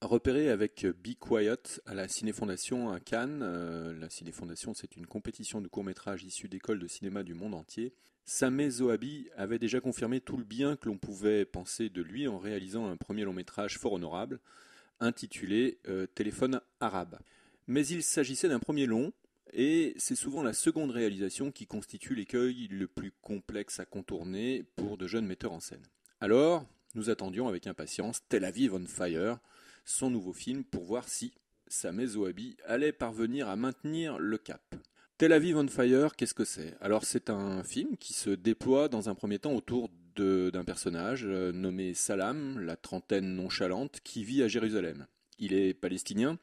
Repéré avec euh, Be Quiet à la Ciné-Fondation à Cannes, euh, la Ciné-Fondation c'est une compétition de courts-métrages issus d'écoles de cinéma du monde entier, Samé Zoabi avait déjà confirmé tout le bien que l'on pouvait penser de lui en réalisant un premier long-métrage fort honorable, intitulé euh, Téléphone arabe. Mais il s'agissait d'un premier long, et c'est souvent la seconde réalisation qui constitue l'écueil le plus complexe à contourner pour de jeunes metteurs en scène. Alors, nous attendions avec impatience Tel Aviv on Fire, son nouveau film pour voir si sa Zoabi allait parvenir à maintenir le cap. Tel Aviv on Fire, qu'est-ce que c'est Alors c'est un film qui se déploie dans un premier temps autour d'un personnage euh, nommé Salam, la trentaine nonchalante, qui vit à Jérusalem. Il est palestinien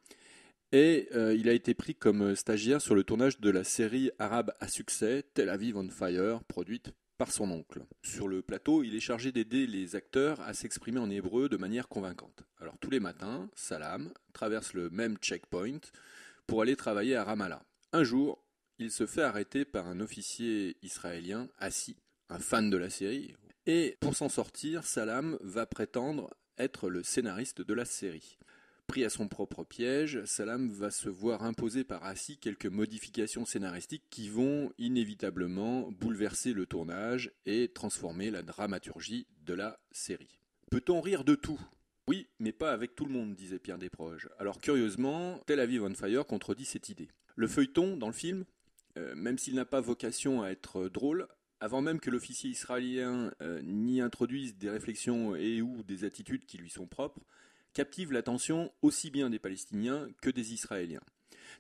et euh, il a été pris comme stagiaire sur le tournage de la série arabe à succès Tel Aviv on Fire, produite par son oncle. Sur le plateau, il est chargé d'aider les acteurs à s'exprimer en hébreu de manière convaincante. Alors tous les matins, Salam traverse le même checkpoint pour aller travailler à Ramallah. Un jour, il se fait arrêter par un officier israélien, assis, un fan de la série. Et pour s'en sortir, Salam va prétendre être le scénariste de la série. Pris à son propre piège, Salam va se voir imposer par Assis quelques modifications scénaristiques qui vont inévitablement bouleverser le tournage et transformer la dramaturgie de la série. Peut-on rire de tout Oui, mais pas avec tout le monde, disait Pierre Desproges. Alors curieusement, Tel Aviv on Fire contredit cette idée. Le feuilleton dans le film, euh, même s'il n'a pas vocation à être drôle, avant même que l'officier israélien euh, n'y introduise des réflexions et ou des attitudes qui lui sont propres, captive l'attention aussi bien des Palestiniens que des Israéliens.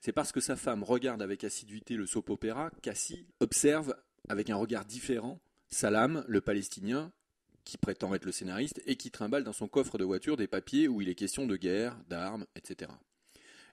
C'est parce que sa femme regarde avec assiduité le soap opéra qu'Assi observe avec un regard différent Salam, le Palestinien, qui prétend être le scénariste et qui trimballe dans son coffre de voiture des papiers où il est question de guerre, d'armes, etc.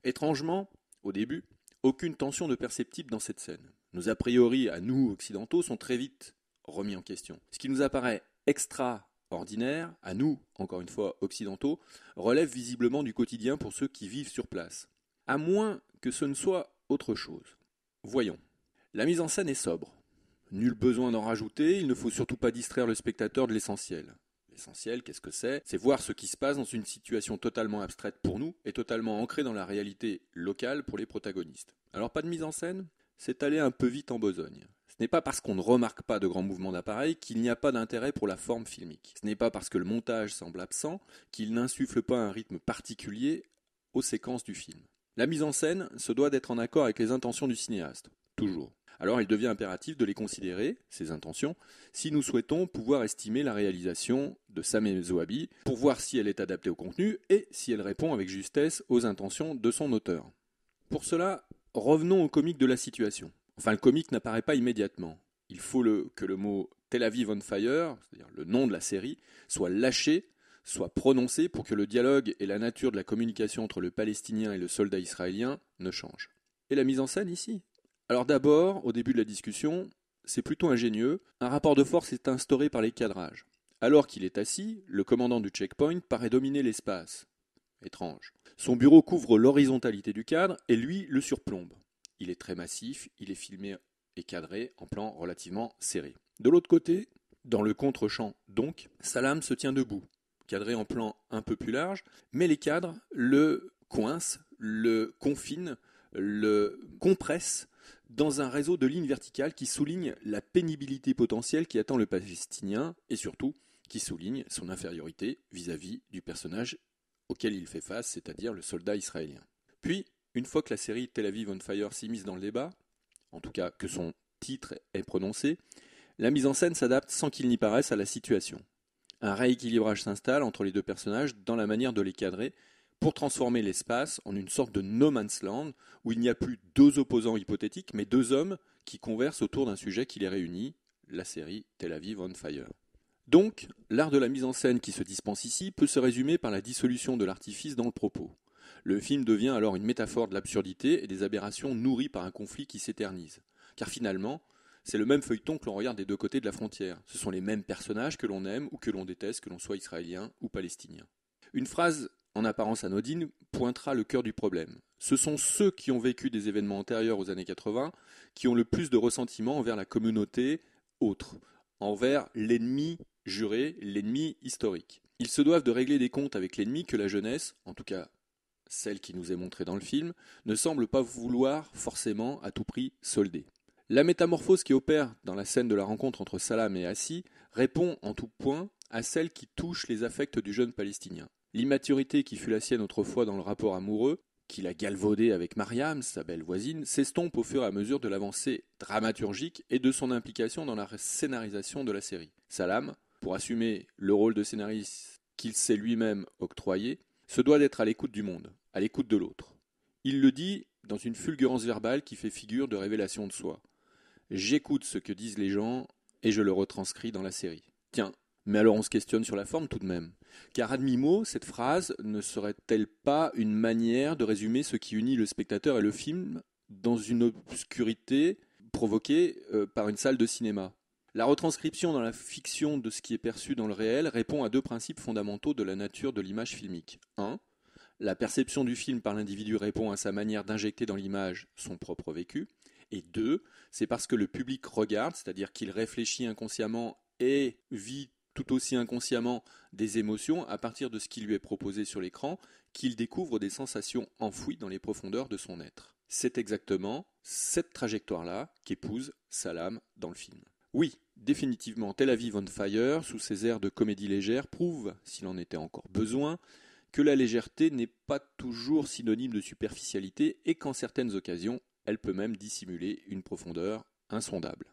Étrangement, au début, aucune tension ne perceptible dans cette scène. Nos a priori à nous occidentaux sont très vite remis en question. Ce qui nous apparaît extra ordinaire, à nous, encore une fois occidentaux, relève visiblement du quotidien pour ceux qui vivent sur place. À moins que ce ne soit autre chose. Voyons. La mise en scène est sobre. Nul besoin d'en rajouter, il ne faut surtout pas distraire le spectateur de l'essentiel. L'essentiel, qu'est-ce que c'est C'est voir ce qui se passe dans une situation totalement abstraite pour nous et totalement ancrée dans la réalité locale pour les protagonistes. Alors pas de mise en scène C'est aller un peu vite en besogne. Ce n'est pas parce qu'on ne remarque pas de grands mouvements d'appareil qu'il n'y a pas d'intérêt pour la forme filmique. Ce n'est pas parce que le montage semble absent qu'il n'insuffle pas un rythme particulier aux séquences du film. La mise en scène se doit d'être en accord avec les intentions du cinéaste, toujours. Alors il devient impératif de les considérer, ces intentions, si nous souhaitons pouvoir estimer la réalisation de Same Zoabi, pour voir si elle est adaptée au contenu et si elle répond avec justesse aux intentions de son auteur. Pour cela, revenons au comique de la situation. Enfin, le comique n'apparaît pas immédiatement. Il faut que le mot Tel Aviv on Fire, c'est-à-dire le nom de la série, soit lâché, soit prononcé pour que le dialogue et la nature de la communication entre le Palestinien et le soldat israélien ne changent. Et la mise en scène ici Alors d'abord, au début de la discussion, c'est plutôt ingénieux, un rapport de force est instauré par les cadrages. Alors qu'il est assis, le commandant du checkpoint paraît dominer l'espace. Étrange. Son bureau couvre l'horizontalité du cadre et lui le surplombe il est très massif, il est filmé et cadré en plan relativement serré. De l'autre côté, dans le contre-champ donc, Salam se tient debout, cadré en plan un peu plus large, mais les cadres le coincent, le confinent, le compressent dans un réseau de lignes verticales qui souligne la pénibilité potentielle qui attend le Palestinien et surtout qui souligne son infériorité vis-à-vis -vis du personnage auquel il fait face, c'est-à-dire le soldat israélien. Puis, une fois que la série Tel Aviv on Fire mise dans le débat, en tout cas que son titre est prononcé, la mise en scène s'adapte sans qu'il n'y paraisse à la situation. Un rééquilibrage s'installe entre les deux personnages dans la manière de les cadrer pour transformer l'espace en une sorte de no man's land où il n'y a plus deux opposants hypothétiques mais deux hommes qui conversent autour d'un sujet qui les réunit, la série Tel Aviv on Fire. Donc, l'art de la mise en scène qui se dispense ici peut se résumer par la dissolution de l'artifice dans le propos. Le film devient alors une métaphore de l'absurdité et des aberrations nourries par un conflit qui s'éternise. Car finalement, c'est le même feuilleton que l'on regarde des deux côtés de la frontière. Ce sont les mêmes personnages que l'on aime ou que l'on déteste, que l'on soit israélien ou palestinien. Une phrase en apparence anodine, pointera le cœur du problème. Ce sont ceux qui ont vécu des événements antérieurs aux années 80 qui ont le plus de ressentiment envers la communauté autre, envers l'ennemi juré, l'ennemi historique. Ils se doivent de régler des comptes avec l'ennemi que la jeunesse, en tout cas celle qui nous est montrée dans le film, ne semble pas vouloir forcément à tout prix solder. La métamorphose qui opère dans la scène de la rencontre entre Salam et Assi répond en tout point à celle qui touche les affects du jeune Palestinien. L'immaturité qui fut la sienne autrefois dans le rapport amoureux, qu'il a galvaudé avec Mariam, sa belle voisine, s'estompe au fur et à mesure de l'avancée dramaturgique et de son implication dans la scénarisation de la série. Salam, pour assumer le rôle de scénariste qu'il s'est lui-même octroyé, se doit d'être à l'écoute du monde à l'écoute de l'autre. Il le dit dans une fulgurance verbale qui fait figure de révélation de soi. J'écoute ce que disent les gens et je le retranscris dans la série. Tiens, mais alors on se questionne sur la forme tout de même. Car à demi-mot, cette phrase ne serait-elle pas une manière de résumer ce qui unit le spectateur et le film dans une obscurité provoquée euh, par une salle de cinéma La retranscription dans la fiction de ce qui est perçu dans le réel répond à deux principes fondamentaux de la nature de l'image filmique. 1. La perception du film par l'individu répond à sa manière d'injecter dans l'image son propre vécu. Et deux, c'est parce que le public regarde, c'est-à-dire qu'il réfléchit inconsciemment et vit tout aussi inconsciemment des émotions à partir de ce qui lui est proposé sur l'écran, qu'il découvre des sensations enfouies dans les profondeurs de son être. C'est exactement cette trajectoire-là qu'épouse Salam dans le film. Oui, définitivement, Tel Aviv von Fire, sous ses airs de comédie légère, prouve, s'il en était encore besoin, que la légèreté n'est pas toujours synonyme de superficialité et qu'en certaines occasions, elle peut même dissimuler une profondeur insondable.